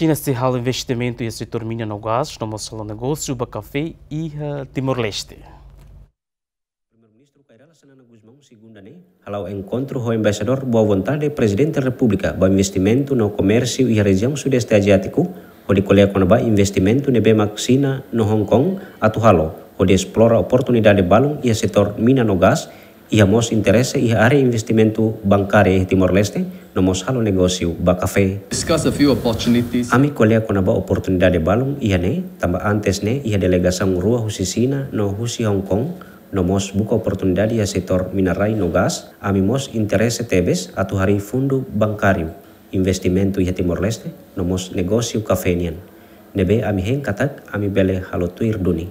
China serrala investimento e setor minha gás, no Moçalão negócio o Café e eh, Timor-Leste. Primeiro-Ministro Cairala Sanana Guzmão, segunda né? ao encontro com o embaixador Boa Vontade, presidente da República, para investimento no comércio e região sudeste asiático, onde colher o investimento no Bema China no Hong Kong, atuhalo, onde explora oportunidade balão e setor mina no gás, e a mos interesse e área investimento bancária em Timor-Leste, nomosalo anu negosiu ba opportunities. Ami kolea kona ba oportunidade balong iya ne, tamba antes ne iya delegação rua husi Sina no husi Hong Kong, nomos buka oportunidade ia ya sektor minarai no gas, ami mos interese tebes atu hari fundu bankariu. investimento ia Timor-Leste, nomos kafe nian. Nebe ami heng katak ami bele tuir duni.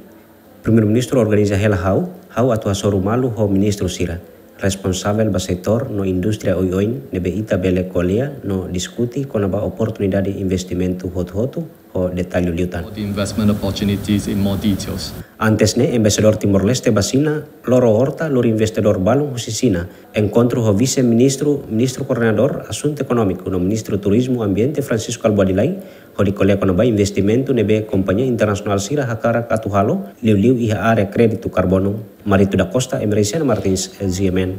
Primer ministro organiza hela hau, hau atu malu ho ministro sira responsabel ba setor no industria oioin nebe ita bele kolia no discuti con ba oportunidade investimentu hot hotu o detalju ljutan. Antesne, ambasador Timor-Leste basina, loro horta, lor investedor balum husisina, encontro ho vice-ministro, ministro asunto económico, no ministro turismo ambiente Francisco Alboadilai, ho dikolia konoba investimento nebe compañía internacional sira hakara katuhalo, liu-liu iha area crédito carbono, marito da costa, emerisiana Martins, Ziemen.